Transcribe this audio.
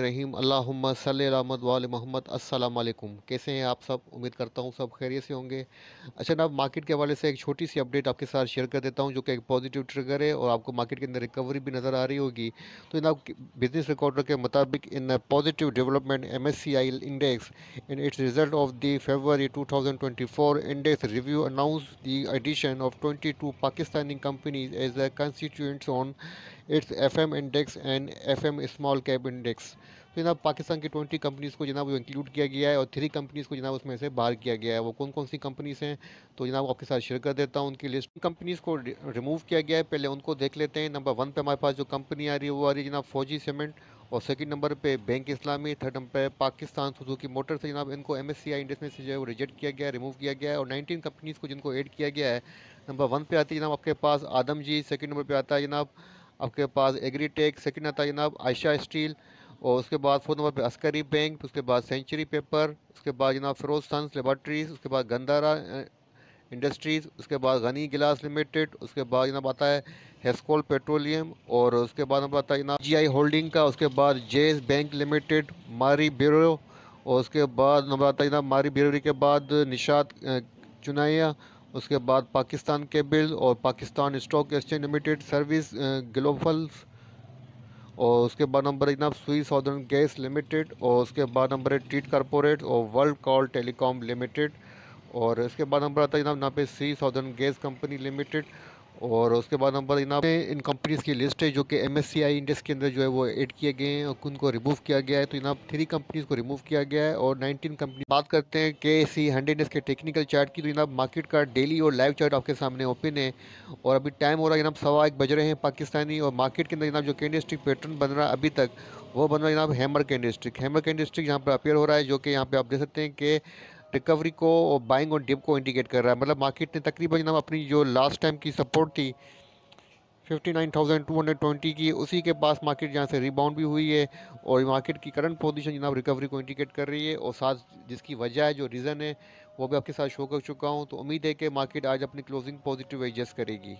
रहीम अल्लाम सल्ली रहमत वाल मोहम्मद अस्सलाम वालेकुम कैसे हैं आप सब उम्मीद करता हूं सब खैरियत से होंगे अच्छा ना मार्केट के हवाले से एक छोटी सी अपडेट आपके साथ शेयर कर देता हूं जो कि एक पॉजिटिव ट्रिगर है और आपको मार्केट के अंदर रिकवरी भी नज़र आ रही होगी तो इन बिजनेस रिकॉर्डर के मुताबिक in positive development M index in its result of the February two index review announce the addition of twenty Pakistani companies as a constituents on its FM index and FM small cap index तो जनाब पाकिस्तान की twenty companies को जनाब include किया गया है और three companies को जनाब उसमें से बाहर किया गया है वो कौन कौन सी कंपनीज़ हैं तो जनाब आपके साथ शेयर कर देता हूँ उनकी लिस्ट कंपनीज़ को रिमूव किया गया है पहले उनको देख लेते हैं नंबर वन पर हमारे पास जो कंपनी आ रही है वो आ रही है जनाब फौजी सीमेंट और सेकंड नंबर पे बैंक इस्लामी थर्ड नंबर पे पाकिस्तान सुजुकी मोटर से जनाब इनको एम एस आई में से जो है वो रिजेक्ट किया गया है रिमूव किया गया है और 19 कंपनीज़ को जिनको ऐड किया गया है नंबर वन पे आती है जनाब आपके पास आदम जी सेकंड नंबर पे आता है जनाब आपके पास टेक सेकेंड आता है जनाब आयशा स्टील और उसके बाद फोर्थ नंबर पे अस्करी बैंक उसके बाद सेंचुरी पेपर उसके बाद जनाब फिरोज सन्स लेबॉट्रीज उसके बाद गंदारा इंडस्ट्रीज़ eh, उसके बाद गनी गिलास लिमिटेड उसके बाद जनाब आता है हेस्कोल पेट्रोलियम और उसके बाद नंबर आता है जनाब जी आई होल्डिंग का उसके बाद जेस बैंक लिमिटेड मारी ब्यूरो और उसके बाद नंबर आता है जनाब मारी ब्यूरो के बाद निशात चुनाया eh, उसके बाद पाकिस्तान केबल और Pakistan stock exchange limited service global और उसके बाद नंबर है जनाब सुई सौदर्न गैस लिमिटेड और उसके बाद नंबर है टीट कारपोरेट और वर्ल्ड कॉल टेलीकॉम लिमिटेड और इसके बाद नंबर आता है जनाब यहाँ पे Sui southern gas company limited और उसके बाद नंबर इनाम पे इन कंपनीज़ की लिस्ट है जो कि एम इंडेक्स के अंदर जो है वो ऐड किए गए हैं और उनको रिमूव किया गया है तो इन थ्री कंपनीज़ को रिमूव किया गया है और 19 कंपनी बात करते हैं e के सी हंड्रेड के टेक्निकल चार्ट की तो इनाम मार्केट का डेली और लाइव चार्ट आपके सामने ओपन है और अभी टाइम हो रहा है इनाम सवा एक बज रहे हैं पाकिस्तानी और मार्केट के अंदर इनाम जो कैंडल पैटर्न बन रहा है अभी तक वो बन रहा है जनाब हेमर कैंडल हेमर कैंडल यहाँ पर अपेयर हो रहा है जो कि यहाँ पर आप देख सकते हैं कि रिकवरी को और बाइंग ऑन डिप को इंडिकेट कर रहा है मतलब मार्केट ने तकरीबन जनाब अपनी जो लास्ट टाइम की सपोर्ट थी 59,220 की उसी के पास मार्केट जहाँ से रिबाउंड भी हुई है और मार्केट की करंट पोजीशन जनाब रिकवरी को इंडिकेट कर रही है और साथ जिसकी वजह है जो रीज़न है वो भी आपके साथ शो कर चुका हूँ तो उम्मीद है कि मार्केट आज अपनी क्लोजिंग पॉजिटिव एडजस्ट करेगी